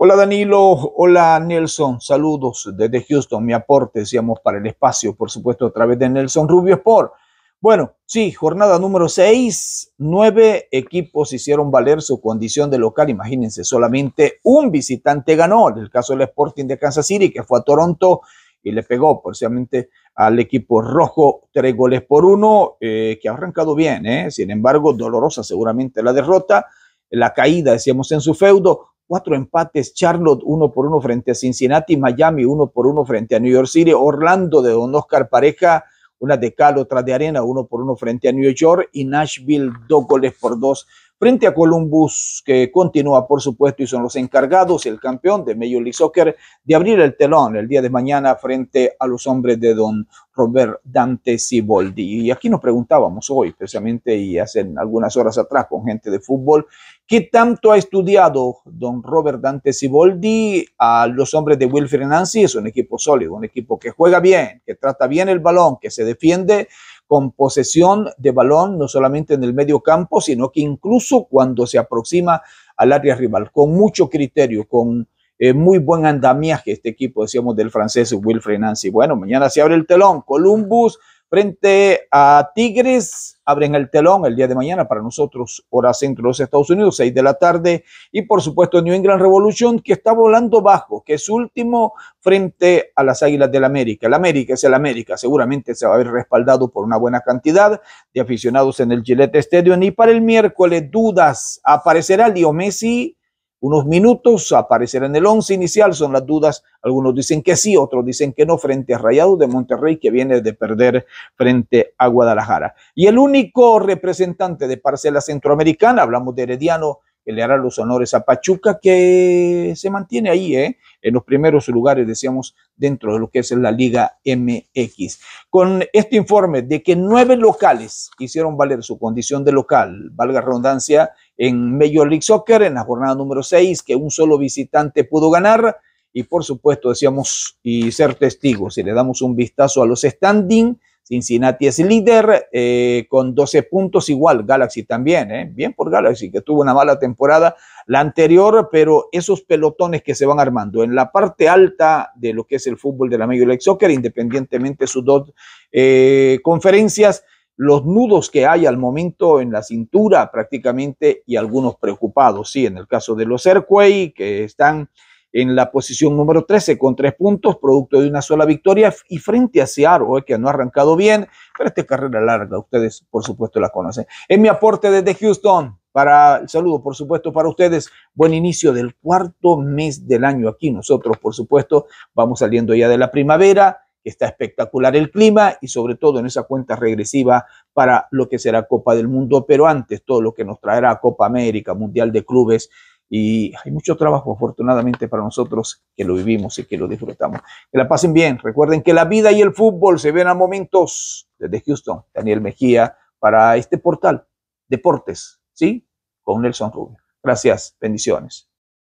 Hola Danilo, hola Nelson, saludos desde Houston, mi aporte, decíamos, para el espacio, por supuesto, a través de Nelson Rubio Sport. Bueno, sí, jornada número 6, nueve equipos hicieron valer su condición de local, imagínense, solamente un visitante ganó, en el caso del Sporting de Kansas City, que fue a Toronto y le pegó precisamente al equipo rojo tres goles por uno, eh, que ha arrancado bien, eh. sin embargo, dolorosa seguramente la derrota, la caída, decíamos, en su feudo, cuatro empates, Charlotte uno por uno frente a Cincinnati, Miami uno por uno frente a New York City, Orlando de Don Oscar Pareja, una de cal, otra de arena, uno por uno frente a New York y Nashville dos goles por dos frente a Columbus, que continúa, por supuesto, y son los encargados, el campeón de Major League Soccer, de abrir el telón el día de mañana frente a los hombres de don Robert Dante Siboldi. Y aquí nos preguntábamos hoy, precisamente, y hace algunas horas atrás con gente de fútbol, ¿qué tanto ha estudiado don Robert Dante Siboldi a los hombres de Wilfred Nancy? Es un equipo sólido, un equipo que juega bien, que trata bien el balón, que se defiende con posesión de balón, no solamente en el medio campo, sino que incluso cuando se aproxima al área rival, con mucho criterio, con eh, muy buen andamiaje este equipo, decíamos, del francés Wilfred Nancy. Bueno, mañana se abre el telón, Columbus frente a Tigres. Abren el telón el día de mañana para nosotros, hora centro de los Estados Unidos, 6 de la tarde. Y por supuesto New England Revolution, que está volando bajo, que es último frente a las Águilas del América. El América es el América, seguramente se va a ver respaldado por una buena cantidad de aficionados en el Gillette Stadium. Y para el miércoles, dudas, aparecerá Leo Messi unos minutos, aparecerá en el once inicial, son las dudas, algunos dicen que sí, otros dicen que no, frente a Rayado de Monterrey, que viene de perder frente a Guadalajara. Y el único representante de parcela centroamericana, hablamos de Herediano, que le hará los honores a Pachuca, que se mantiene ahí, ¿eh? en los primeros lugares, decíamos, dentro de lo que es la Liga MX. Con este informe de que nueve locales hicieron valer su condición de local, valga redundancia, en Major League Soccer, en la jornada número 6, que un solo visitante pudo ganar. Y por supuesto, decíamos, y ser testigos, si le damos un vistazo a los standing, Cincinnati es líder eh, con 12 puntos, igual Galaxy también, eh. bien por Galaxy, que tuvo una mala temporada la anterior, pero esos pelotones que se van armando en la parte alta de lo que es el fútbol de la Major League Soccer, independientemente de sus dos eh, conferencias, los nudos que hay al momento en la cintura prácticamente y algunos preocupados, sí, en el caso de los Airquay que están en la posición número 13 con tres puntos, producto de una sola victoria y frente a Seattle, que no ha arrancado bien, pero esta carrera larga, ustedes por supuesto la conocen. Es mi aporte desde Houston para el saludo, por supuesto, para ustedes. Buen inicio del cuarto mes del año aquí. Nosotros, por supuesto, vamos saliendo ya de la primavera Está espectacular el clima y sobre todo en esa cuenta regresiva para lo que será Copa del Mundo, pero antes todo lo que nos traerá Copa América, Mundial de Clubes y hay mucho trabajo afortunadamente para nosotros que lo vivimos y que lo disfrutamos. Que la pasen bien. Recuerden que la vida y el fútbol se ven a momentos. Desde Houston, Daniel Mejía para este portal Deportes, ¿sí? Con Nelson Rubio. Gracias, bendiciones.